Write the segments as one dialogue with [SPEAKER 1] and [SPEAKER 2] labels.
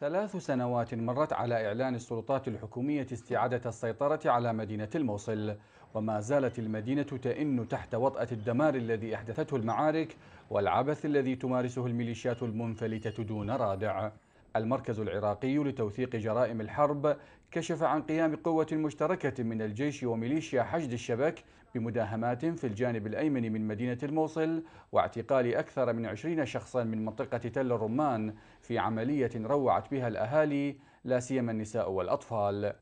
[SPEAKER 1] ثلاث سنوات مرت على إعلان السلطات الحكومية استعادة السيطرة على مدينة الموصل وما زالت المدينة تئن تحت وطأة الدمار الذي أحدثته المعارك والعبث الذي تمارسه الميليشيات المنفلتة دون رادع المركز العراقي لتوثيق جرائم الحرب كشف عن قيام قوة مشتركة من الجيش وميليشيا حشد الشبك بمداهمات في الجانب الأيمن من مدينة الموصل واعتقال أكثر من عشرين شخصا من منطقة تل الرمان في عملية روعت بها الأهالي لا سيما النساء والأطفال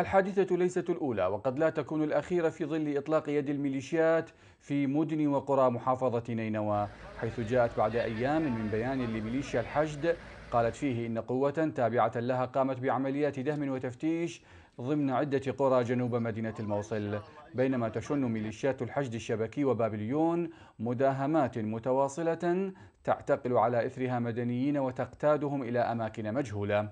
[SPEAKER 1] الحادثة ليست الأولى وقد لا تكون الأخيرة في ظل إطلاق يد الميليشيات في مدن وقرى محافظة نينوى حيث جاءت بعد أيام من بيان لميليشيا الحشد قالت فيه إن قوة تابعة لها قامت بعمليات دهم وتفتيش ضمن عدة قرى جنوب مدينة الموصل بينما تشن ميليشيات الحشد الشبكي وبابليون مداهمات متواصلة تعتقل على إثرها مدنيين وتقتادهم إلى أماكن مجهولة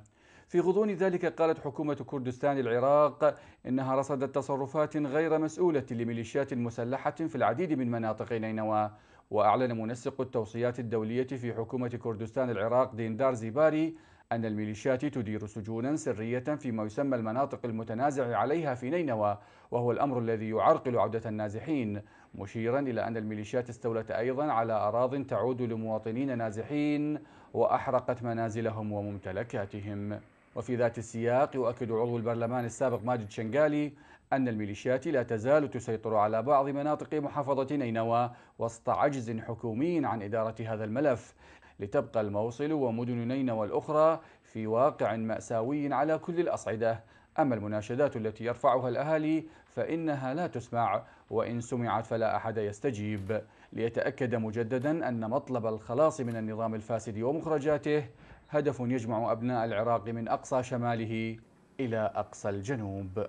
[SPEAKER 1] في غضون ذلك قالت حكومة كردستان العراق إنها رصدت تصرفات غير مسؤولة لميليشيات مسلحة في العديد من مناطق نينوى وأعلن منسق التوصيات الدولية في حكومة كردستان العراق ديندار زيباري أن الميليشيات تدير سجونا سرية فيما يسمى المناطق المتنازع عليها في نينوى وهو الأمر الذي يعرقل عودة النازحين مشيرا إلى أن الميليشيات استولت أيضا على أراض تعود لمواطنين نازحين وأحرقت منازلهم وممتلكاتهم وفي ذات السياق يؤكد عضو البرلمان السابق ماجد شنغالي أن الميليشيات لا تزال تسيطر على بعض مناطق محافظة نينوى وسط عجز حكومي عن إدارة هذا الملف لتبقى الموصل ومدن نينوى الأخرى في واقع مأساوي على كل الأصعدة أما المناشدات التي يرفعها الأهالي فإنها لا تسمع وإن سمعت فلا أحد يستجيب ليتأكد مجددا أن مطلب الخلاص من النظام الفاسد ومخرجاته هدف يجمع أبناء العراق من أقصى شماله إلى أقصى الجنوب